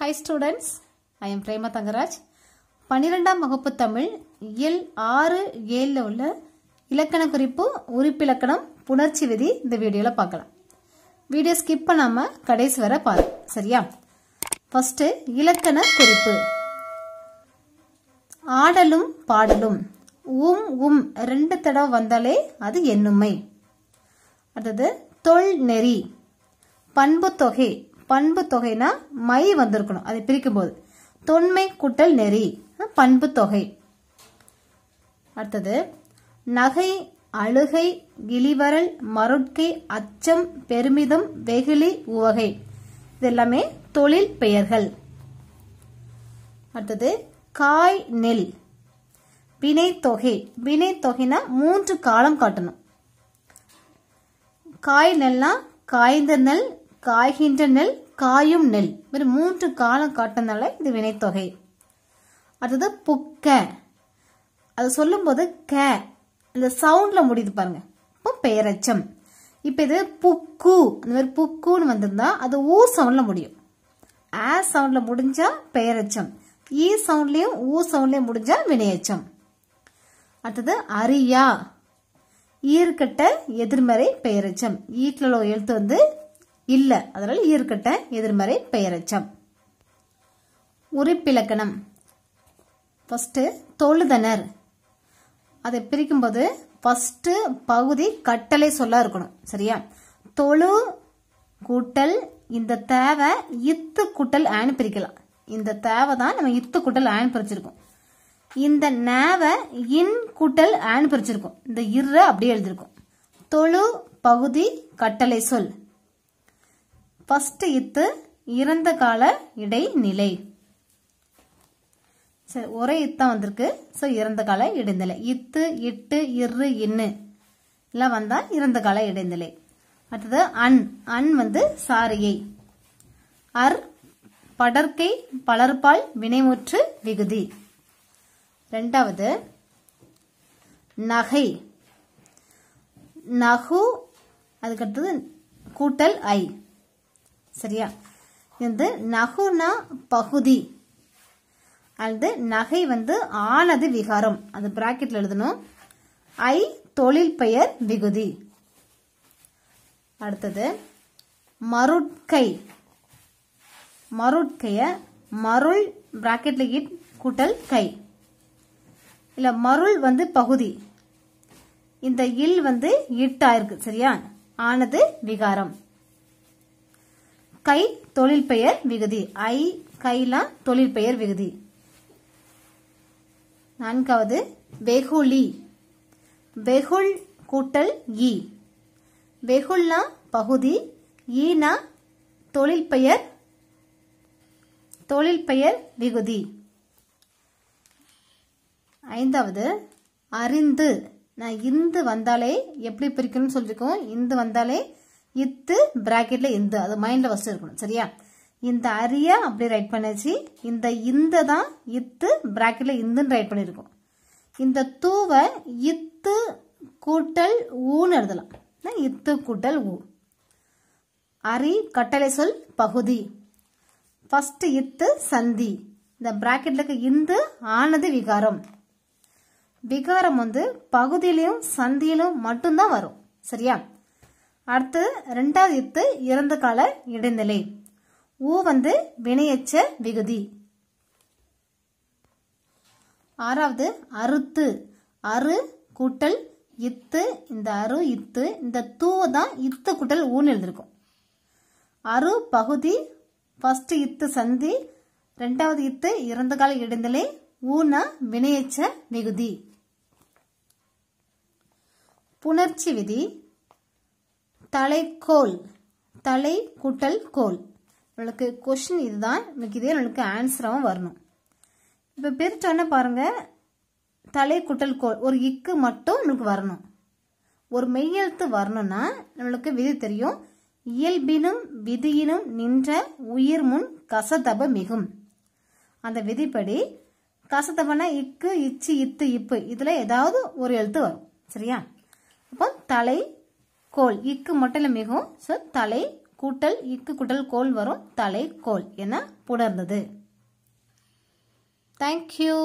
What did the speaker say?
high students I am Prema Thangaraj பன்னிரெண்டாம் வகுப்பு Tamil L ஆறு ஏழில் உள்ள இலக்கண குறிப்பு உறுப்பிலக்கணம் புணர்ச்சி விதி இந்த வீடியோவில் பார்க்கலாம் வீடியோ ஸ்கிப் பண்ணாமல் கடைசி வர பாரு சரியா ஃபஸ்ட்டு இலக்கண குறிப்பு ஆடலும் பாடலும் உம் உம் ரெண்டு தடவை வந்தாலே அது என்னுமை அடுத்தது தொல் நெறி பண்பு தொகை பண்பு தொகைனா மை வந்திருக்கணும் அதை பிரிக்கும் போது தொன்மை குட்டல் நெறி பண்பு தொகை அடுத்தது நகை அழுகை கிளிவரல் மருட்கை அச்சம் பெருமிதம் வெகுளி உவகை இதெல்லாமே தொழில் பெயர்கள் அடுத்தது காய் நெல் வினை தொகை வினை தொகைனா மூன்று காலம் காட்டணும் காய் நெல்னா காய்ந்த நெல் காய்கின்ற நெல் காயும் நெல் இப்படி மூன்று காலம் காட்டினால இது வினைத்தொகை அடுத்தது புக்க அது சொல்லும்போது க இந்த சவுண்ட்ல முடியுது பாருங்க இப்போ பெயரச்சம் இப்போ இது புக்கு அந்த மாதிரி புக்குன்னு வந்திருந்தா அது ஊ சவுண்ட்ல முடியும் ஆ சவுண்ட்ல முடிஞ்சா பெயரச்சம் ஈ சவுண்ட்லயும் ஊ சவுண்ட்லயும் முடிஞ்சா வினையச்சம் அடுத்தது அரியா ஈர்கட்ட எதிர்மறை பெயரச்சம் ஈட்டில் எழுத்து வந்து இல்லை அதனால் இருக்கட்ட எதிர்மறை பெயரச்சம் உறுப்பிலக்கணம் ஃபஸ்ட்டு தொழுதனர் அதை பிரிக்கும்போது ஃபஸ்ட்டு பகுதி கட்டளை சொல்ல இருக்கணும் சரியா தொழு கூட்டல் இந்த தேவை இத்து கூட்டல் ஆண் பிரிக்கலாம் இந்த தேவை தான் நம்ம இத்து கூட்டல் ஆண் பிரிச்சிருக்கோம் இந்த நேவை இன் கூட்டல் ஆண் பிரிச்சிருக்கோம் இந்த இற அப்படியே எழுதிருக்கோம் தொழு பகுதி கட்டளை சொல் ஃபர்ஸ்ட் இத்து இறந்த கால இடைநிலை சரி ஒரே இத்தான் வந்திருக்கு ஸோ இறந்த கால இடைநிலை இத்து இட்டு இரு இன்னு எல்லாம் வந்தால் இறந்த கால இடைநிலை அடுத்தது அன் அன் வந்து சாரியை அர் படற்கை பலர்பால் வினைமுற்று விகுதி ரெண்டாவது நகை நகு அதுக்கடுத்தது கூட்டல் ஐ சரியா இது நகுனா பகுதி அல்லது நகை வந்து ஆனது விகாரம் அது பிராக்கெட்ல எழுதணும் ஐ தொழில் பெயர் விகுதி அடுத்தது மருட்கை மருட்கைய மருள் பிராக்கெட்ல இட் கூட்டல் கை இல்ல மருள் வந்து பகுதி இந்த இல் வந்து இட்டா இருக்கு சரியா ஆனது விகாரம் கை தொழில் பெயர் விகுதி ஐ கைலாம் தொழில் பெயர் விகுதி நான்காவது வெகுளி வெகுள் கூட்டல் இ வெகுள்னா பகுதி ஈனா தொழில் பெயர் தொழில் பெயர் விகுதி ஐந்தாவது அறிந்து நான் இந்து வந்தாலே எப்படி பிரிக்கணும்னு சொல்லியிருக்கோம் இந்து வந்தாலே இத்து பிராக்கெட்ல இந்த அது மைண்ட்ல ஃபர்ஸ்ட் இருக்கணும் சரியா இந்த அரிய அப்படி ரைட் பண்ணாச்சு இந்த இந்த தான் இத்து பிராக்கெட்ல இந்துன்னு ரைட் பண்ணியிருக்கோம் இந்த தூவை இத்து கூட்டல் ஊன்னு எழுதலாம் இத்து கூட்டல் ஊ அரி கட்டளை சொல் பகுதி ஃபர்ஸ்ட் இத்து சந்தி இந்த பிராக்கெட்ல இருக்க இந்து ஆனது விகாரம் விகாரம் வந்து பகுதியிலையும் சந்தியிலும் மட்டும்தான் வரும் சரியா அடுத்து ரெண்டாவது இத்து இறந்து கால இடைநிலை ஊ வந்து வினையச்ச விகுதி ஆறாவது அறுத்து அரு கூட்டல் இத்து இந்த அரு இத்து இந்த தூவை தான் இத்து கூட்டல் ஊன்னு எழுதிருக்கும் அரு பகுதி ஃபர்ஸ்ட் இத்து சந்தி ரெண்டாவது இத்து இறந்த கால இடைநிலை ஊனா வினையச்ச விகுதி புணர்ச்சி விதி தலைக்கோல் தலை குட்டல் கோல் உங்களுக்கு கொஷின் இதுதான் உங்களுக்கு இதே உங்களுக்கு ஆன்சராகவும் வரணும் இப்போ பிரித்தோடனே பாருங்கள் தலை குட்டல் கோல் ஒரு இக்கு மட்டும் நம்மளுக்கு வரணும் ஒரு மெய்யெழுத்து வரணும்னா நம்மளுக்கு விதி தெரியும் இயல்பினும் விதியினும் நின்ற உயிர் முன் கசதப மிகும் அந்த விதிப்படி கசதபனா இக்கு இச்சு இத்து இப்பு இதில் ஏதாவது ஒரு எழுத்து வரும் சரியா அப்போ தலை கோல் இக்கு மட்டும் மிகவும் ஸோ தலை கூட்டல் இக்கு கூட்டல் கோல் வரும் தலை கோல் என புணர்ந்தது தேங்க்யூ